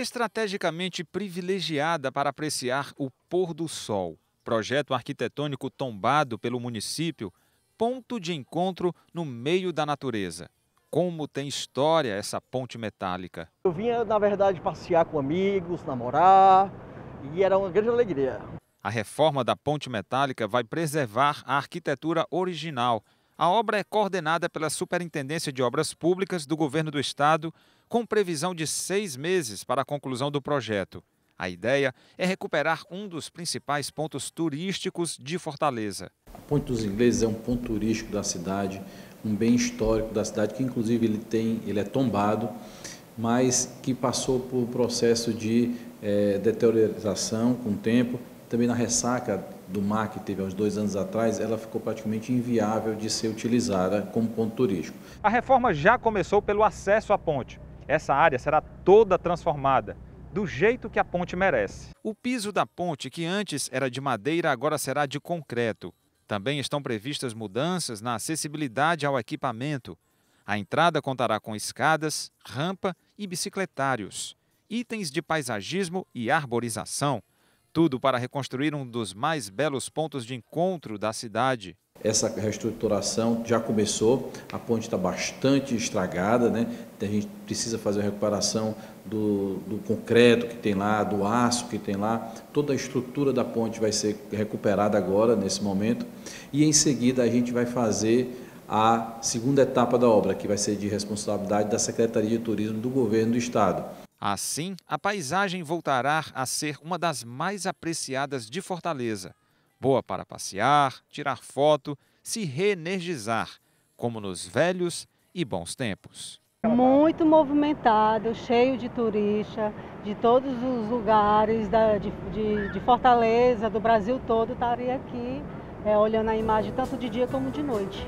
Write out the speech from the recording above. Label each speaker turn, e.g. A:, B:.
A: estrategicamente privilegiada para apreciar o pôr do sol. Projeto arquitetônico tombado pelo município, ponto de encontro no meio da natureza. Como tem história essa ponte metálica?
B: Eu vinha, na verdade, passear com amigos, namorar, e era uma grande alegria.
A: A reforma da ponte metálica vai preservar a arquitetura original a obra é coordenada pela Superintendência de Obras Públicas do Governo do Estado, com previsão de seis meses para a conclusão do projeto. A ideia é recuperar um dos principais pontos turísticos de Fortaleza.
B: A Ponte dos Ingleses é um ponto turístico da cidade, um bem histórico da cidade, que inclusive ele, tem, ele é tombado, mas que passou por um processo de é, eh, deterioração com o tempo também na ressaca do mar que teve há uns dois anos atrás, ela ficou praticamente inviável de ser utilizada como ponto turístico.
A: A reforma já começou pelo acesso à ponte. Essa área será toda transformada do jeito que a ponte merece. O piso da ponte, que antes era de madeira, agora será de concreto. Também estão previstas mudanças na acessibilidade ao equipamento. A entrada contará com escadas, rampa e bicicletários, itens de paisagismo e arborização tudo para reconstruir um dos mais belos pontos de encontro da cidade.
B: Essa reestruturação já começou, a ponte está bastante estragada, né? a gente precisa fazer a recuperação do, do, concreto que tem lá, do aço que tem lá, toda a estrutura da ponte vai ser recuperada agora, nesse momento, e em seguida a gente vai fazer a segunda etapa da obra, que vai ser de responsabilidade da Secretaria de Turismo do Governo do Estado.
A: Assim, a paisagem voltará a ser uma das mais apreciadas de Fortaleza. Boa para passear, tirar foto, se reenergizar, como nos velhos e bons tempos.
C: Muito movimentado, cheio de turista, de todos os lugares da, de, de, de, Fortaleza, do Brasil todo, estaria aqui é, olhando a imagem tanto de dia como de noite.